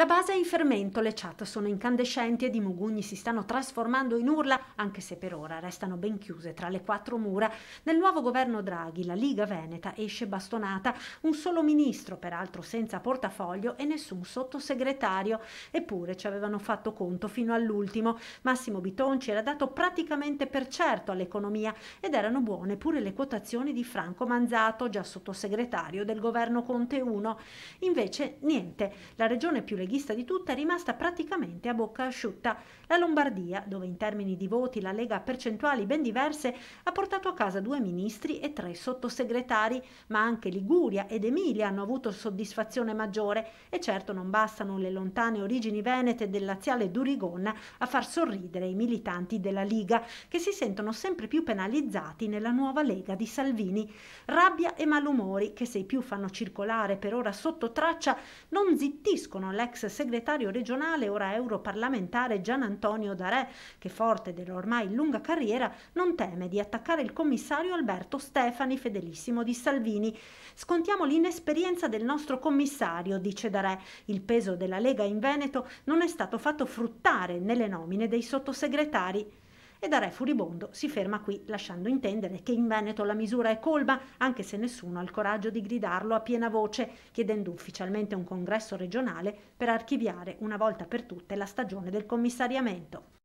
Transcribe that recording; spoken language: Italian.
La base è in fermento, le chat sono incandescenti ed i mugugni si stanno trasformando in urla, anche se per ora restano ben chiuse tra le quattro mura. Nel nuovo governo Draghi la Liga Veneta esce bastonata, un solo ministro, peraltro senza portafoglio e nessun sottosegretario. Eppure ci avevano fatto conto fino all'ultimo. Massimo Bitonci era dato praticamente per certo all'economia ed erano buone pure le quotazioni di Franco Manzato, già sottosegretario del governo Conte 1. Invece niente, la regione più legale leghista di tutta, è rimasta praticamente a bocca asciutta. La Lombardia, dove in termini di voti la Lega ha percentuali ben diverse, ha portato a casa due ministri e tre sottosegretari, ma anche Liguria ed Emilia hanno avuto soddisfazione maggiore e certo non bastano le lontane origini venete del laziale Durigon a far sorridere i militanti della Liga, che si sentono sempre più penalizzati nella nuova Lega di Salvini. Rabbia e malumori che se i più fanno circolare per ora sotto traccia non zittiscono l'ex l'ex segretario regionale, ora europarlamentare Gian Antonio Darè, che forte dell'ormai lunga carriera non teme di attaccare il commissario Alberto Stefani, fedelissimo di Salvini. Scontiamo l'inesperienza del nostro commissario, dice Darè. Il peso della Lega in Veneto non è stato fatto fruttare nelle nomine dei sottosegretari e da re Furibondo si ferma qui lasciando intendere che in Veneto la misura è colba anche se nessuno ha il coraggio di gridarlo a piena voce chiedendo ufficialmente un congresso regionale per archiviare una volta per tutte la stagione del commissariamento.